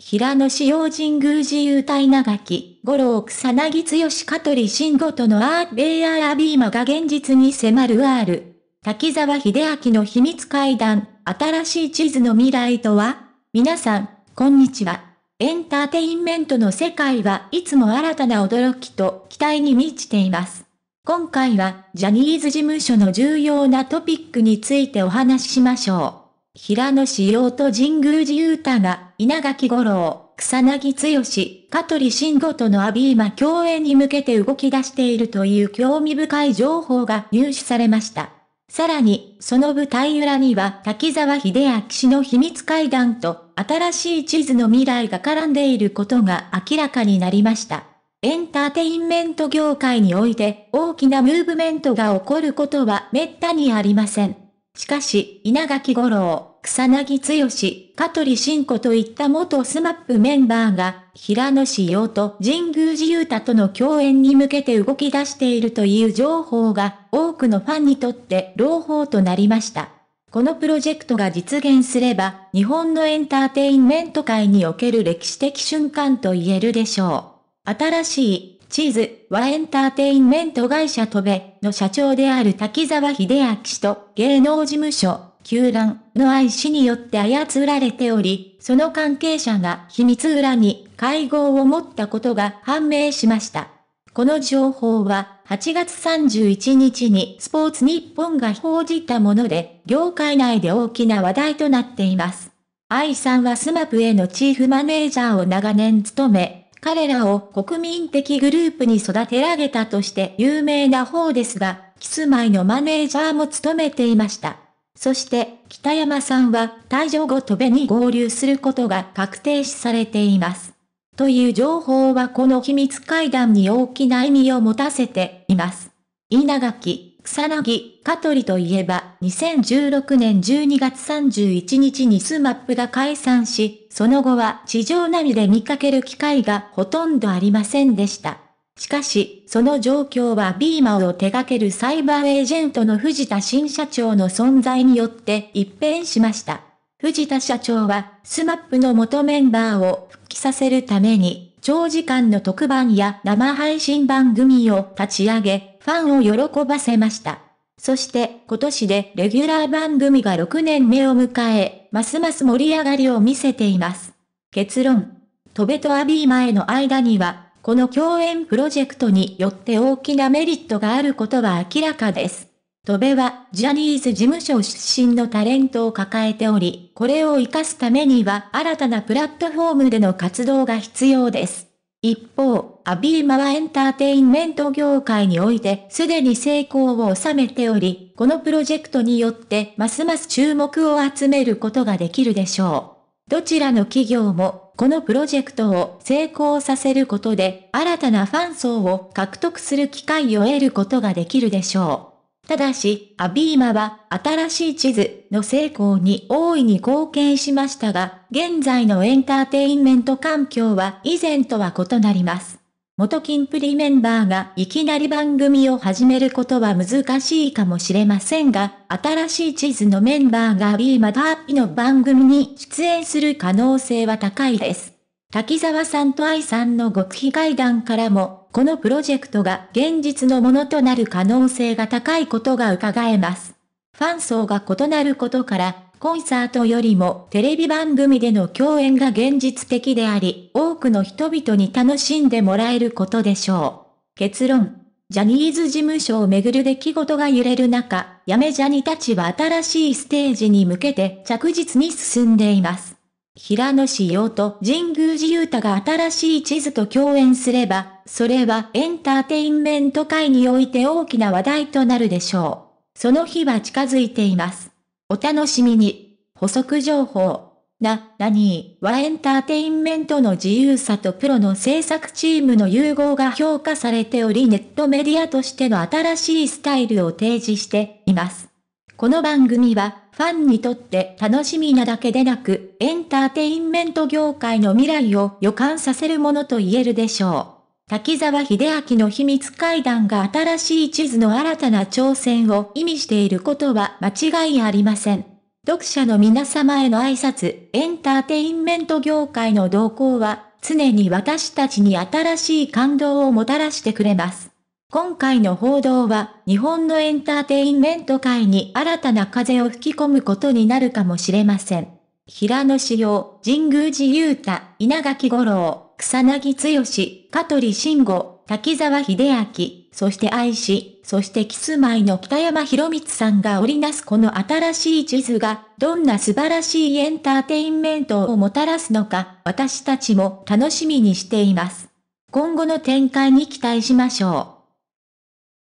平野紫耀神宮寺優隊長き、五郎草薙剛香取慎吾とのアーベイアーアビーマが現実に迫る R。滝沢秀明の秘密会談、新しい地図の未来とは皆さん、こんにちは。エンターテインメントの世界はいつも新たな驚きと期待に満ちています。今回は、ジャニーズ事務所の重要なトピックについてお話ししましょう。平野紫耀と神宮寺勇太が、稲垣五郎、草薙剛、香取慎吾とのアビーマ共演に向けて動き出しているという興味深い情報が入手されました。さらに、その舞台裏には滝沢秀明氏の秘密会談と、新しい地図の未来が絡んでいることが明らかになりました。エンターテインメント業界において大きなムーブメントが起こることは滅多にありません。しかし、稲垣五郎、草薙剛、香取慎子といった元スマップメンバーが、平野志耀と神宮寺勇太との共演に向けて動き出しているという情報が、多くのファンにとって朗報となりました。このプロジェクトが実現すれば、日本のエンターテインメント界における歴史的瞬間と言えるでしょう。新しい、チーズはエンターテインメント会社トベの社長である滝沢秀明氏と芸能事務所球団の愛しによって操られており、その関係者が秘密裏に会合を持ったことが判明しました。この情報は8月31日にスポーツ日本が報じたもので、業界内で大きな話題となっています。愛さんはスマップへのチーフマネージャーを長年務め、彼らを国民的グループに育て上げたとして有名な方ですが、キスマイのマネージャーも務めていました。そして、北山さんは退場後戸べに合流することが確定視されています。という情報はこの秘密会談に大きな意味を持たせています。稲垣、草薙、香取といえば、2016年12月31日にスマップが解散し、その後は地上波で見かける機会がほとんどありませんでした。しかし、その状況はビーマを手掛けるサイバーエージェントの藤田新社長の存在によって一変しました。藤田社長は、スマップの元メンバーを復帰させるために、長時間の特番や生配信番組を立ち上げ、ファンを喜ばせました。そして、今年でレギュラー番組が6年目を迎え、ますます盛り上がりを見せています。結論。戸ベとアビーマへの間には、この共演プロジェクトによって大きなメリットがあることは明らかです。戸部はジャニーズ事務所出身のタレントを抱えており、これを活かすためには新たなプラットフォームでの活動が必要です。一方、アビーマはエンターテインメント業界においてすでに成功を収めており、このプロジェクトによってますます注目を集めることができるでしょう。どちらの企業もこのプロジェクトを成功させることで、新たなファン層を獲得する機会を得ることができるでしょう。ただし、アビーマは新しい地図の成功に大いに貢献しましたが、現在のエンターテインメント環境は以前とは異なります。元金プリメンバーがいきなり番組を始めることは難しいかもしれませんが、新しい地図のメンバーが B マたーピの番組に出演する可能性は高いです。滝沢さんと愛さんの極秘会談からも、このプロジェクトが現実のものとなる可能性が高いことが伺えます。ファン層が異なることから、コンサートよりもテレビ番組での共演が現実的であり、多くの人々に楽しんでもらえることでしょう。結論。ジャニーズ事務所をめぐる出来事が揺れる中、やめジャニたちは新しいステージに向けて着実に進んでいます。平野志陽と神宮寺勇太が新しい地図と共演すれば、それはエンターテインメント界において大きな話題となるでしょう。その日は近づいています。お楽しみに。補足情報。な、なにはエンターテインメントの自由さとプロの制作チームの融合が評価されておりネットメディアとしての新しいスタイルを提示しています。この番組はファンにとって楽しみなだけでなくエンターテインメント業界の未来を予感させるものと言えるでしょう。滝沢秀明の秘密会談が新しい地図の新たな挑戦を意味していることは間違いありません。読者の皆様への挨拶、エンターテインメント業界の動向は、常に私たちに新しい感動をもたらしてくれます。今回の報道は、日本のエンターテインメント界に新たな風を吹き込むことになるかもしれません。平野志陽、神宮寺勇太、稲垣五郎。草薙剛、香取慎吾、滝沢秀明、そして愛し、そしてキスマイの北山博光さんが織りなすこの新しい地図が、どんな素晴らしいエンターテインメントをもたらすのか、私たちも楽しみにしています。今後の展開に期待しましょう。